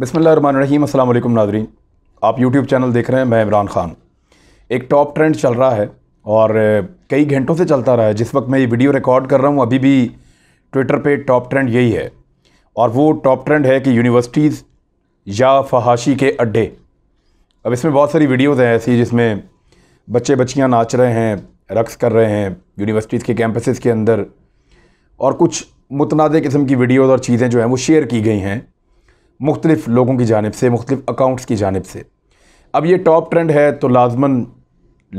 बिसमीम असल नाजरीन आप यूट्यूब चैनल देख रहे हैं मैं इमरान ख़ान एक टॉप ट्रेंड चल रहा है और कई घंटों से चलता रहा है जिस वक्त मैं ये वीडियो रिकॉर्ड कर रहा हूँ अभी भी ट्विटर पे टॉप ट्रेंड यही है और वो टॉप ट्रेंड है कि यूनिवर्सिटीज़ या फहाशी के अड्डे अब इसमें बहुत सारी वीडियोज़ हैं ऐसी जिसमें बच्चे बच्चियाँ नाच रहे हैं रक्स कर रहे हैं यूनिवर्सिटीज़ के कैंपसेस के अंदर और कुछ मुतनाज़ किस्म की वीडियोज़ और चीज़ें जो हैं वो शेयर की गई हैं मुख्तलिफ़ लोगों की जानब से मुख्तलिफ़ अकाउंट्स की जानब से अब ये टॉप ट्रेंड है तो लाजमन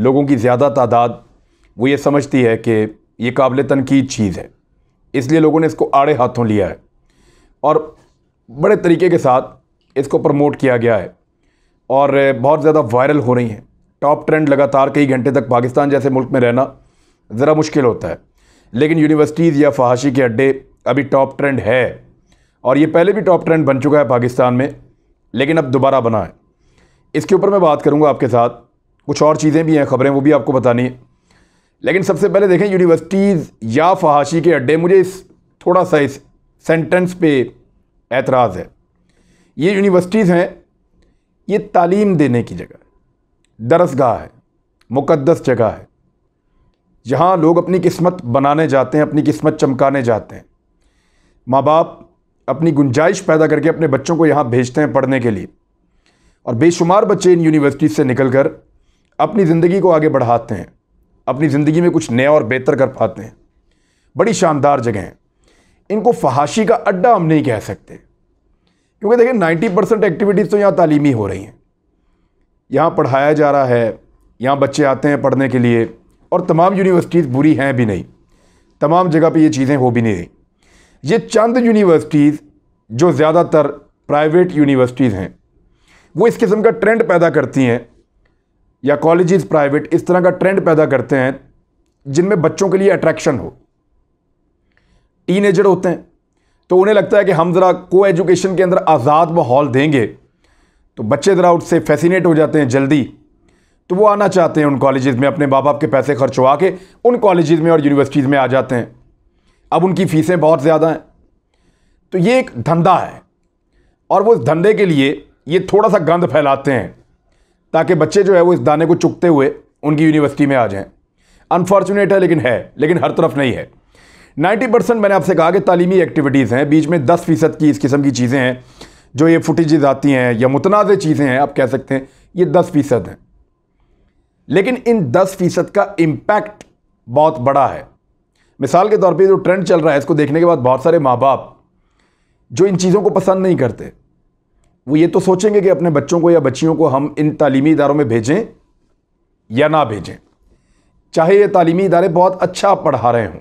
लोगों की ज़्यादा तादाद वो ये समझती है कि ये काबिल तनकीद चीज़ है इसलिए लोगों ने इसको आड़े हाथों लिया है और बड़े तरीके के साथ इसको प्रमोट किया गया है और बहुत ज़्यादा वायरल हो रही हैं टॉप ट्रेंड लगातार कई घंटे तक पाकिस्तान जैसे मुल्क में रहना ज़रा मुश्किल होता है लेकिन यूनिवर्सिटीज़ या फहाशी के अड्डे अभी टॉप ट्रेंड है और ये पहले भी टॉप ट्रेंड बन चुका है पाकिस्तान में लेकिन अब दोबारा बना है इसके ऊपर मैं बात करूँगा आपके साथ कुछ और चीज़ें भी हैं खबरें वो भी आपको बतानी है लेकिन सबसे पहले देखें यूनिवर्सिटीज़ या फहाशी के अड्डे मुझे इस थोड़ा सा इस सेंटेंस पे एतराज़ है ये यूनिवर्सिटीज़ हैं ये तालीम देने की जगह है दरसगाह है मुक़दस जगह है जहाँ लोग अपनी किस्मत बनाने जाते हैं अपनी किस्मत चमकाने जाते हैं माँ बाप अपनी गुंजाइश पैदा करके अपने बच्चों को यहाँ भेजते हैं पढ़ने के लिए और बेशुमार बच्चे इन यूनिवर्सिटीज़ से निकल कर अपनी ज़िंदगी को आगे बढ़ाते हैं अपनी ज़िंदगी में कुछ नया और बेहतर कर पाते हैं बड़ी शानदार जगह हैं इनको फहाशी का अड्डा हम नहीं कह सकते क्योंकि देखिए 90 परसेंट एक्टिविटीज़ तो यहाँ तालीमी हो रही हैं यहाँ पढ़ाया जा रहा है यहाँ बच्चे आते हैं पढ़ने के लिए और तमाम यूनिवर्सिटीज़ बुरी हैं भी नहीं तमाम जगह पे ये चीज़ें हो भी नहीं रही ये चंद यूनिवर्सिटीज़ जो ज़्यादातर प्राइवेट यूनिवर्सिटीज़ हैं वो इस किस्म का ट्रेंड पैदा करती हैं या कॉलेजेस प्राइवेट इस तरह का ट्रेंड पैदा करते हैं जिनमें बच्चों के लिए अट्रैक्शन हो टीन होते हैं तो उन्हें लगता है कि हम ज़रा को एजुकेशन के अंदर आज़ाद माहौल देंगे तो बच्चे ज़रा उससे फैसिनेट हो जाते हैं जल्दी तो वो आना चाहते हैं उन कॉलेजेस में अपने माँ बाप के पैसे खर्चवा के उन कॉलेजेस में और यूनिवर्सिटीज़ में आ जाते हैं अब उनकी फ़ीसें बहुत ज़्यादा हैं तो ये एक धंधा है और वो इस धंधे के लिए ये थोड़ा सा गंद फैलाते हैं ताकि बच्चे जो है वो इस दाने को चुकते हुए उनकी यूनिवर्सिटी में आ जाएं अनफॉर्चुनेट है लेकिन है लेकिन हर तरफ नहीं है 90 परसेंट मैंने आपसे कहा कि तालीमी एक्टिविटीज़ हैं बीच में 10 फ़ीसद की इस किस्म की चीज़ें हैं जो ये फुटेजेज़ आती हैं या मुतनाज़ चीज़ें हैं आप कह सकते हैं ये दस फ़ीसद हैं लेकिन इन दस फ़ीसद का इम्पैक्ट बहुत बड़ा है मिसाल के तौर पे जो ट्रेंड चल रहा है इसको देखने के बाद बहुत सारे माँ बाप जो इन चीज़ों को पसंद नहीं करते वो ये तो सोचेंगे कि अपने बच्चों को या बच्चियों को हम इन तालीमी इदारों में भेजें या ना भेजें चाहे ये तालीमी इदारे बहुत अच्छा पढ़ा रहे हों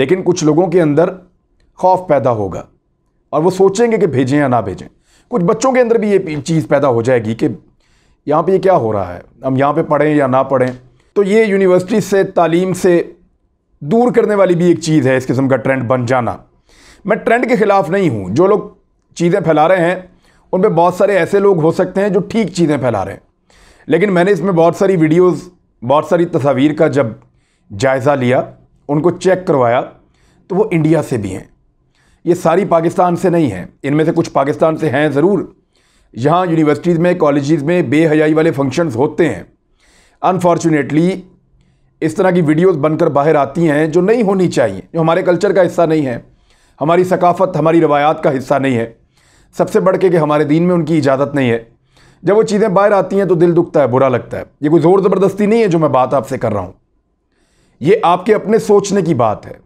लेकिन कुछ लोगों के अंदर खौफ पैदा होगा और वो सोचेंगे कि भेजें या ना भेजें कुछ बच्चों के अंदर भी ये चीज़ पैदा हो जाएगी कि यहाँ पे ये क्या हो रहा है हम यहाँ पे पढ़ें या ना पढ़ें तो ये यूनिवर्सिटी से तालीम से दूर करने वाली भी एक चीज़ है इस किस्म का ट्रेंड बन जाना मैं ट्रेंड के ख़िलाफ़ नहीं हूँ जो लोग चीज़ें फैला रहे हैं उन पर बहुत सारे ऐसे लोग हो सकते हैं जो ठीक चीज़ें फैला रहे हैं लेकिन मैंने इसमें बहुत सारी वीडियोस बहुत सारी तस्वीर का जब जायज़ा लिया उनको चेक करवाया तो वो इंडिया से भी हैं ये सारी पाकिस्तान से नहीं हैं इनमें से कुछ पाकिस्तान से हैं ज़रूर यहाँ यूनिवर्सिटीज़ में कॉलेज़ में बेहयाई वाले फंक्शंस होते हैं अनफॉर्चुनेटली इस तरह की वीडियोस बनकर बाहर आती हैं जो नहीं होनी चाहिए जो हमारे कल्चर का हिस्सा नहीं है हमारी सकाफत हमारी रवायात का हिस्सा नहीं है सबसे बढ़ के कि हमारे दीन में उनकी इजाज़त नहीं है जब वो चीज़ें बाहर आती हैं तो दिल दुखता है बुरा लगता है ये कोई ज़ोर ज़बरदस्ती नहीं है जो मैं बात आपसे कर रहा हूँ ये आपके अपने सोचने की बात है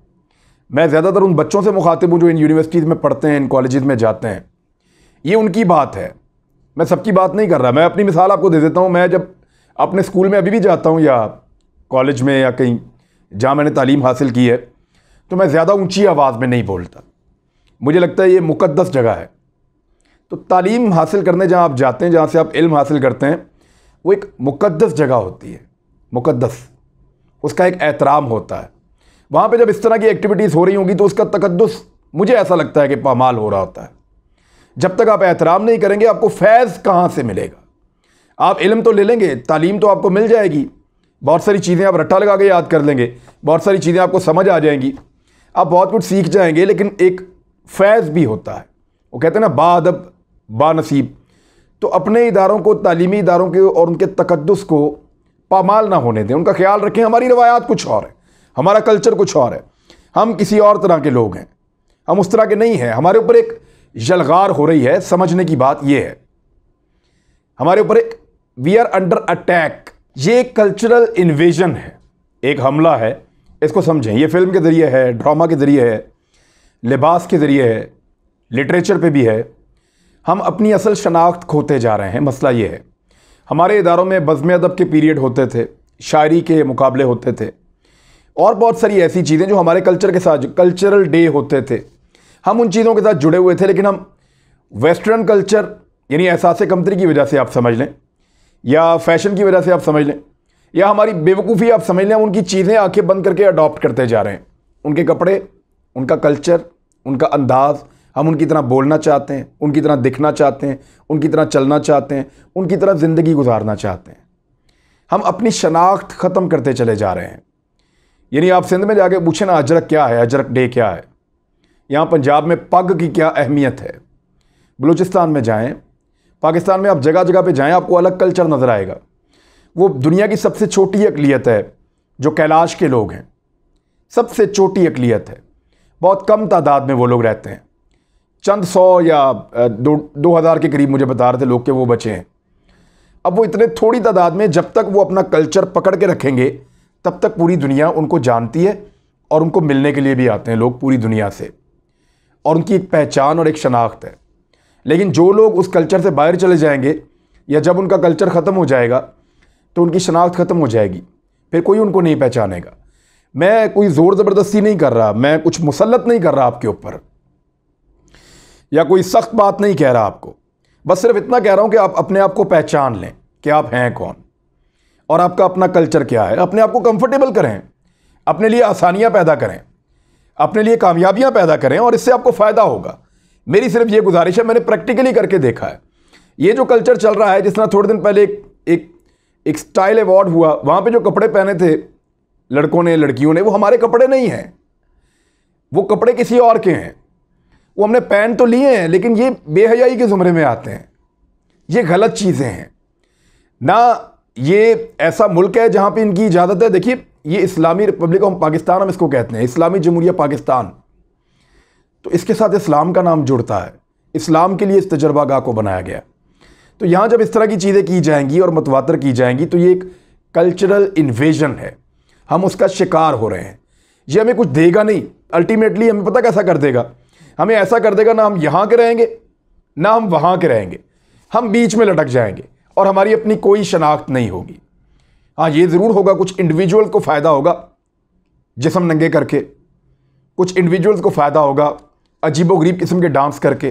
मैं ज़्यादातर उन बच्चों से मुखातिब हूँ जो इन यूनिवर्सिटीज़ में पढ़ते हैं इन कॉलेज़ में जाते हैं ये उनकी बात है मैं सबकी बात नहीं कर रहा मैं अपनी मिसाल आपको दे देता हूँ मैं जब अपने स्कूल में अभी भी जाता हूँ या कॉलेज में या कहीं जहाँ मैंने तालीम हासिल की है तो मैं ज़्यादा ऊंची आवाज़ में नहीं बोलता मुझे लगता है ये मुकद्दस जगह है तो तालीम हासिल करने जहाँ आप जाते हैं जहाँ से आप इल्म हासिल करते हैं वो एक मुकद्दस जगह होती है मुकद्दस उसका एक एहतराम होता है वहाँ पे जब इस तरह की एक्टिविटीज़ हो रही होंगी तो उसका तकद्दस मुझे ऐसा लगता है कि पामाल हो रहा होता है जब तक आप एहतराम नहीं करेंगे आपको फैज़ कहाँ से मिलेगा आप इल्म तो ले लेंगे तालीम तो आपको मिल जाएगी बहुत सारी चीज़ें आप रट्टा लगा के याद कर लेंगे बहुत सारी चीज़ें आपको समझ आ जाएंगी आप बहुत कुछ सीख जाएंगे लेकिन एक फैज़ भी होता है वो कहते हैं ना बादब बानसीब तो अपने इदारों को तालीमी इदारों के और उनके तकदस को पामाल ना होने दें उनका ख्याल रखें हमारी रवायात कुछ और है हमारा कल्चर कुछ और है हम किसी और तरह के लोग हैं हम उस तरह के नहीं हैं हमारे ऊपर एक जलगार हो रही है समझने की बात यह है हमारे ऊपर एक वी आर अंडर अटैक ये एक कल्चरल इन्वेजन है एक हमला है इसको समझें ये फिल्म के ज़रिए है ड्रामा के ज़रिए है लिबास के ज़रिए है लिटरेचर पे भी है हम अपनी असल शनाख्त खोते जा रहे हैं मसला ये है हमारे इदारों में बज़म अदब के पीरियड होते थे शायरी के मुकाबले होते थे और बहुत सारी ऐसी चीज़ें जो हमारे कल्चर के साथ कल्चरल डे होते थे हम उन चीज़ों के साथ जुड़े हुए थे लेकिन हम वेस्टर्न कल्चर यानी एहसास कमतरी की वजह से आप समझ लें या फैशन की वजह से आप समझ लें या हमारी बेवकूफ़ी आप समझ लें उनकी चीज़ें आंखें बंद करके अडॉप्ट करते जा रहे हैं उनके कपड़े उनका कल्चर उनका अंदाज़ हम उनकी तरह बोलना चाहते हैं उनकी तरह दिखना चाहते हैं उनकी तरह चलना चाहते हैं उनकी तरह ज़िंदगी गुजारना चाहते हैं हम अपनी शनाख्त ख़त्म करते चले जा रहे हैं यानी आप सिंध में जाके पूछें ना अजरक क्या है अजरक डे क्या है यहाँ पंजाब में पग की क्या अहमियत है बलूचिस्तान में जाएँ पाकिस्तान में आप जगह जगह पे जाएं आपको अलग कल्चर नज़र आएगा वो दुनिया की सबसे छोटी अकलीत है जो कैलाश के लोग हैं सबसे छोटी अकलीत है बहुत कम तादाद में वो लोग रहते हैं चंद सौ या दो दो हज़ार के करीब मुझे बता रहे थे लोग के वो बचे हैं अब वो इतने थोड़ी तादाद में जब तक वो अपना कल्चर पकड़ के रखेंगे तब तक पूरी दुनिया उनको जानती है और उनको मिलने के लिए भी आते हैं लोग पूरी दुनिया से और उनकी एक पहचान और एक शनाख्त है लेकिन जो लोग उस कल्चर से बाहर चले जाएंगे या जब उनका कल्चर ख़त्म हो जाएगा तो उनकी शनाख्त ख़त्म हो जाएगी फिर कोई उनको नहीं पहचानेगा मैं कोई ज़ोर ज़बरदस्ती नहीं कर रहा मैं कुछ मुसलत नहीं कर रहा आपके ऊपर या कोई सख्त बात नहीं कह रहा आपको बस सिर्फ इतना कह रहा हूँ कि आप अपने आप को पहचान लें कि आप हैं कौन और आपका अपना कल्चर क्या है अपने आप को कंफर्टेबल करें अपने लिए आसानियाँ पैदा करें अपने लिए कामयाबियाँ पैदा करें और इससे आपको फ़ायदा होगा मेरी सिर्फ ये गुजारिश है मैंने प्रैक्टिकली करके देखा है ये जो कल्चर चल रहा है जिस तरह थोड़े दिन पहले एक एक, एक स्टाइल अवार्ड हुआ वहाँ पे जो कपड़े पहने थे लड़कों ने लड़कियों ने वो हमारे कपड़े नहीं हैं वो कपड़े किसी और के हैं वो हमने पहन तो लिए हैं लेकिन ये बेहयाई के ज़ुमरे में आते हैं ये गलत चीज़ें हैं ना ये ऐसा मुल्क है जहाँ पे इनकी इजाज़त है देखिए ये इस्लामी रिपब्लिक ऑफ पाकिस्तान हम इसको कहते हैं इस्लामी जमहूरिया पाकिस्तान तो इसके साथ इस्लाम का नाम जुड़ता है इस्लाम के लिए इस तजर्बा गाह को बनाया गया तो यहाँ जब इस तरह की चीज़ें की जाएंगी और मतवातर की जाएंगी तो ये एक कल्चरल इन्वेजन है हम उसका शिकार हो रहे हैं ये हमें कुछ देगा नहीं अल्टीमेटली हमें पता कैसा कर देगा हमें ऐसा कर देगा ना हम यहाँ के रहेंगे ना हम वहाँ के रहेंगे हम बीच में लटक जाएंगे और हमारी अपनी कोई शनाख्त नहीं होगी हाँ ये ज़रूर होगा कुछ इंडिविजुअल को फ़ायदा होगा जिसम नंगे करके कुछ इंडिविजुअल्स को फ़ायदा होगा अजीबोगरीब किस्म के डांस करके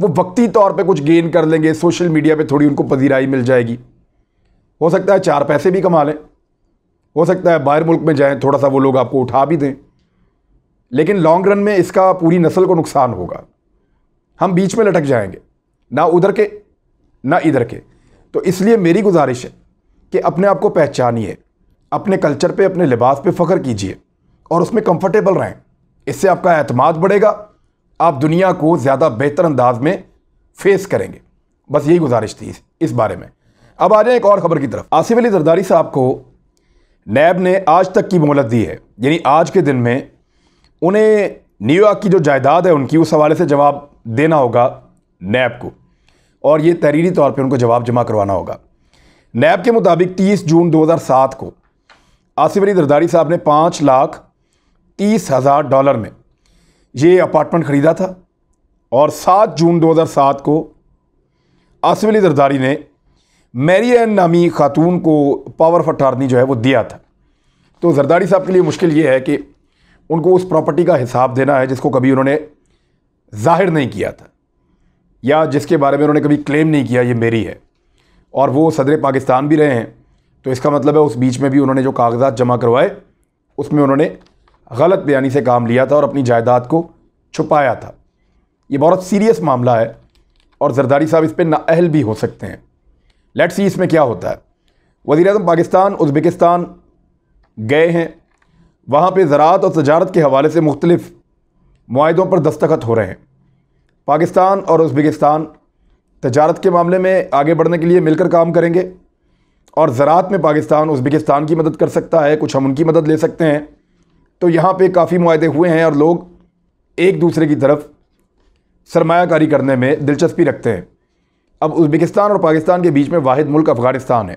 वो वक्ती तौर पे कुछ गेन कर लेंगे सोशल मीडिया पे थोड़ी उनको पजीराई मिल जाएगी हो सकता है चार पैसे भी कमा लें हो सकता है बाहर मुल्क में जाएं थोड़ा सा वो लोग आपको उठा भी दें लेकिन लॉन्ग रन में इसका पूरी नस्ल को नुकसान होगा हम बीच में लटक जाएंगे ना उधर के ना इधर के तो इसलिए मेरी गुजारिश है कि अपने आप को पहचानिए अपने कल्चर पे अपने लिबास पे फ़ख्र कीजिए और उसमें कंफर्टेबल रहें इससे आपका अहतमाद बढ़ेगा आप दुनिया को ज़्यादा बेहतर अंदाज में फेस करेंगे बस यही गुजारिश थी इस बारे में अब आ जाए एक और ख़बर की तरफ आसिफ अली जरदारी साहब को नैब ने आज तक की मोहलत दी है यानी आज के दिन में उन्हें न्यूयॉर्क की जो जायदाद है उनकी उस हवाले से जवाब देना होगा नैब को और ये तहरीरी तौर पे उनको जवाब जमा करवाना होगा नैब के मुताबिक 30 जून 2007 को आसिफ अली जरदारी साहब ने पाँच लाख तीस हज़ार डॉलर में ये अपार्टमेंट ख़रीदा था और 7 जून 2007 को आसिफ अली जरदारी ने मेरी एन नामी खातून को पावर ऑफ अटारनी जो है वो दिया था तो जरदारी साहब के लिए मुश्किल ये है कि उनको उस प्रॉपर्टी का हिसाब देना है जिसको कभी उन्होंने जाहिर नहीं किया था या जिसके बारे में उन्होंने कभी क्लेम नहीं किया ये मेरी है और वो सदर पाकिस्तान भी रहे हैं तो इसका मतलब है उस बीच में भी उन्होंने जो कागजात जमा करवाए उसमें उन्होंने गलत बयानी से काम लिया था और अपनी जायदाद को छुपाया था ये बहुत सीरियस मामला है और जरदारी साहब इस पर नाअहल भी हो सकते हैं लेट्स सी इसमें क्या होता है वज़ी अजम पाकिस्तान उज़्बेकिस्तान गए हैं वहाँ पर ज़रात और तजारत के हवाले से मुख्तलिफ़ माहदों पर दस्तखत हो रहे हैं पाकिस्तान और उज़्बेकिस्तान तजारत के मामले में आगे बढ़ने के लिए मिलकर काम करेंगे और ज़रात में पाकिस्तान उज़्बेकिस्तान की मदद कर सकता है कुछ हम उनकी मदद ले सकते हैं तो यहाँ पे काफ़ी मुहदे हुए हैं और लोग एक दूसरे की तरफ सरमाकारी करने में दिलचस्पी रखते हैं अब उज़्बेकिस्तान और पाकिस्तान के बीच में वाद मुल्क अफ़गानिस्तान है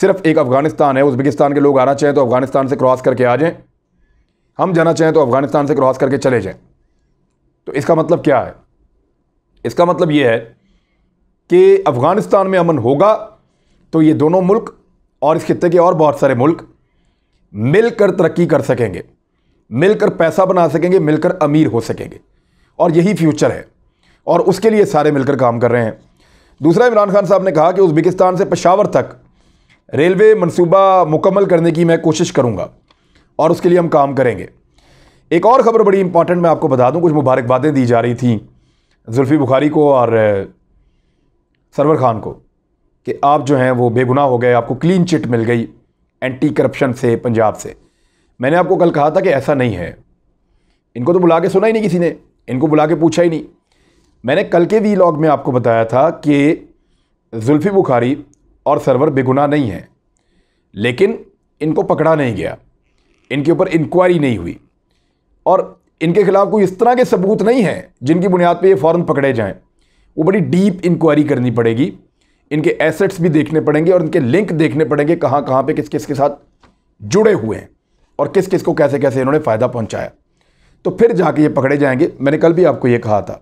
सिर्फ एक अफ़गानिस्तान है उज़्बेकिस्तान के लोग आना चाहें तो अफ़गानिस्तान से क्रॉस करके आ जाएँ हम जाना चाहें तो अफ़गानिस्तान से क्रॉस करके चले जाएँ तो इसका मतलब क्या है इसका मतलब ये है कि अफ़गानिस्तान में अमन होगा तो ये दोनों मुल्क और इस खत्े के और बहुत सारे मुल्क मिलकर तरक्की कर सकेंगे मिलकर पैसा बना सकेंगे मिलकर अमीर हो सकेंगे और यही फ्यूचर है और उसके लिए सारे मिलकर काम कर रहे हैं दूसरा इमरान खान साहब ने कहा कि उज़्बेकिस्तान से पशावर तक रेलवे मनसूबा मुकम्मल करने की मैं कोशिश करूँगा और उसके लिए हम काम करेंगे एक और ख़बर बड़ी इंपॉर्टेंट मैं आपको बता दूँ कुछ मुबारकबादें दी जा रही थी जुल्फ़ी बुखारी को और सरवर खान को कि आप जो हैं वो बेगुनाह हो गए आपको क्लीन चिट मिल गई एंटी करप्शन से पंजाब से मैंने आपको कल कहा था कि ऐसा नहीं है इनको तो बुला के सुना ही नहीं किसी ने इनको बुला के पूछा ही नहीं मैंने कल के वी लॉग में आपको बताया था कि जुल्फ़ी बुखारी और सरवर बेगुनाह नहीं हैं लेकिन इनको पकड़ा नहीं गया इनके ऊपर इंक्वायरी नहीं हुई और इनके खिलाफ कोई इस तरह के सबूत नहीं हैं जिनकी बुनियाद पर ये फ़ौरन पकड़े जाएं वो बड़ी डीप इंक्वायरी करनी पड़ेगी इनके एसेट्स भी देखने पड़ेंगे और इनके लिंक देखने पड़ेंगे कहाँ कहाँ पे किस किस के साथ जुड़े हुए हैं और किस किस को कैसे कैसे इन्होंने फ़ायदा पहुँचाया तो फिर जाके ये पकड़े जाएंगे मैंने कल भी आपको ये कहा था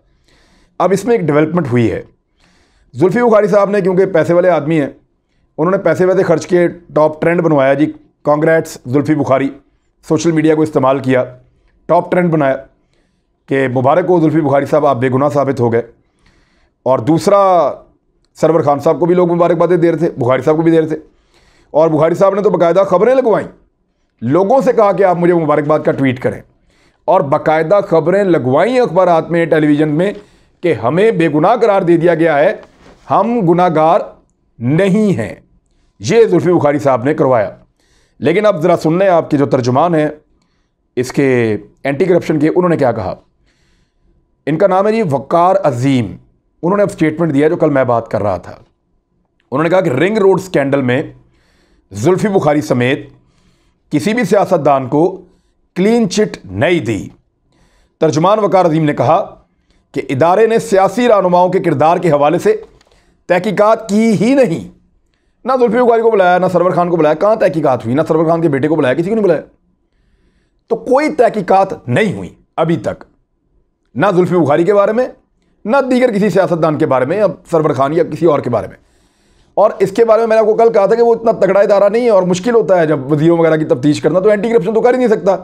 अब इसमें एक डेवलपमेंट हुई है जुल्फ़ी बुखारी साहब ने क्योंकि पैसे वाले आदमी हैं उन्होंने पैसे वैसे खर्च के टॉप ट्रेंड बनवाया जी congrats Zulfi Bukhari social media को इस्तेमाल किया टॉप ट्रेंड बनाया कि मुबारक हो जुल्फ़ी बुखारी साहब आप बेगुनाह साबित हो गए और दूसरा सरवर खान साहब को भी लोग मुबारकबादें दे रहे थे बुखारी साहब को भी दे रहे थे और बुखारी साहब ने तो बाकायदा खबरें लगवाईं लोगों से कहा कि आप मुझे मुबारकबाद का ट्वीट करें और बाकायदा खबरें लगवाई अखबार में टेलीविज़न में कि हमें बेगुनाह करार दे दिया गया है हम गुनागार नहीं हैं ये जुल्फी बुखारी साहब ने करवाया लेकिन अब ज़रा सुन लें आपके जो तर्जुमान हैं इसके एंटी करप्शन के उन्होंने क्या कहा इनका नाम है जी वक़ार अजीम उन्होंने अब स्टेटमेंट दिया जो कल मैं बात कर रहा था उन्होंने कहा कि रिंग रोड स्कैंडल में जुल्फी बुखारी समेत किसी भी सियासतदान को क्लीन चिट नहीं दी तर्जमान वकार अजीम ने कहा कि इदारे ने सियासी रहनुमाओं के किरदार के हवाले से तहकीकत की ही नहीं ना जुल्फी बुखारी को बुलाया ना सरवर खान को बुलाया कहाँ तहकीकत हुई ना सरवर खान के बेटे को बुलाया किसी को नहीं बुलाया तो कोई तहकीकत नहीं हुई अभी तक ना जुल्फी बुखारी के बारे में न दीगर किसी सियासतदान के बारे में या सरवर खान या किसी और के बारे में और इसके बारे में मैंने आपको कल कहा था कि वो इतना तगड़ा इदारा नहीं है और मुश्किल होता है जब वजीरों वगैरह की तफ्तीश करना तो एंटी करप्शन तो कर ही नहीं सकता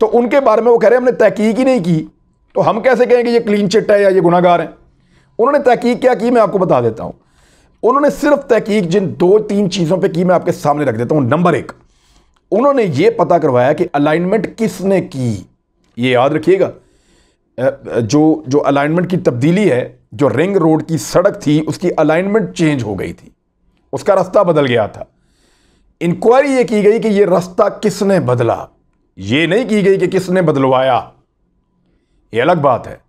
तो उनके बारे में वो कह रहे हैं हमने तहकीक ही नहीं की तो हम कैसे कहें कि ये क्लीन चिट है या ये गुनागार हैं उन्होंने तहकीक क्या की मैं आपको बता देता हूँ उन्होंने सिर्फ तहकीक जिन दो तीन चीज़ों पर की मैं आपके सामने रख देता हूँ नंबर एक उन्होंने ये पता करवाया कि अलाइनमेंट किसने की ये याद रखिएगा जो जो अलाइनमेंट की तब्दीली है जो रिंग रोड की सड़क थी उसकी अलाइनमेंट चेंज हो गई थी उसका रास्ता बदल गया था इंक्वायरी ये की गई कि ये रास्ता किसने बदला ये नहीं की गई कि किसने बदलवाया ये अलग बात है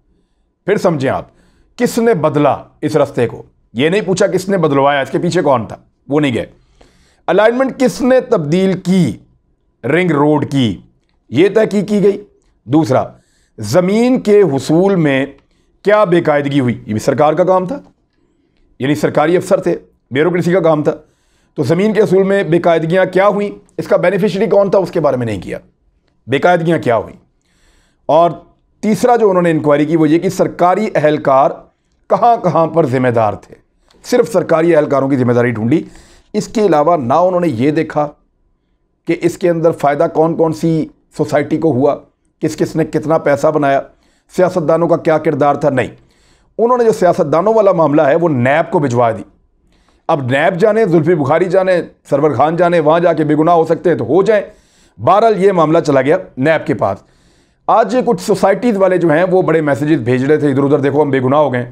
फिर समझें आप किसने बदला इस रास्ते को ये नहीं पूछा किसने बदलवाया इसके पीछे कौन था वो नहीं गए अलाइनमेंट किसने तब्दील की रिंग रोड की ये तहकी की गई दूसरा ज़मीन के हसूल में क्या बेकायदगी हुई ये भी सरकार का काम था यानी सरकारी अफसर थे ब्यूरोसी का काम था तो ज़मीन के असूल में बेकायदगियाँ क्या हुई इसका बेनिफिशरी कौन था उसके बारे में नहीं किया बेकायदगियाँ क्या हुई और तीसरा जो उन्होंने इंक्वायरी की वो ये कि सरकारी अहलकार कहाँ कहाँ पर ज़िम्मेदार थे सिर्फ सरकारी अहलकारों की ज़िम्मेदारी ढूंढी इसके अलावा ना उन्होंने ये देखा कि इसके अंदर फ़ायदा कौन कौन सी सोसाइटी को हुआ किस किस ने कितना पैसा बनाया सियासतदानों का क्या किरदार था नहीं उन्होंने जो सियासतदानों वाला मामला है वो नैब को भिजवा दी अब नैब जाने जुल्फी बुखारी जाने सरवर खान जाने वहाँ जाके बेगुनाह हो सकते हैं तो हो जाए बहरहाल ये मामला चला गया नैब के पास आज ये कुछ सोसाइटीज़ वाले जो हैं वो बड़े मैसेजेस भेज रहे थे इधर उधर देखो हम बेगुनाह हो गए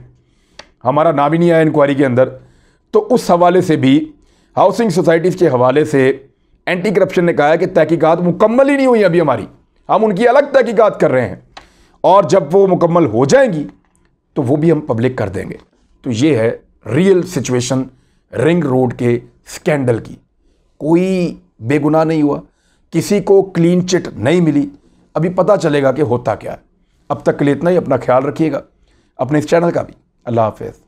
हमारा नाम ही नहीं आया इंक्वायरी के अंदर तो उस हवाले से भी हाउसिंग सोसाइटीज़ के हवाले से एंटी करप्शन ने कहा कि तहकीकात मुकम्मल ही नहीं हुई अभी हमारी हम उनकी अलग तहकीकत कर रहे हैं और जब वो मुकम्मल हो जाएंगी तो वो भी हम पब्लिक कर देंगे तो ये है रियल सिचुएशन रिंग रोड के स्कैंडल की कोई बेगुनाह नहीं हुआ किसी को क्लीन चिट नहीं मिली अभी पता चलेगा कि होता क्या है अब तक के लिए इतना ही अपना ख्याल रखिएगा अपने इस चैनल का भी अल्लाह हाफिज़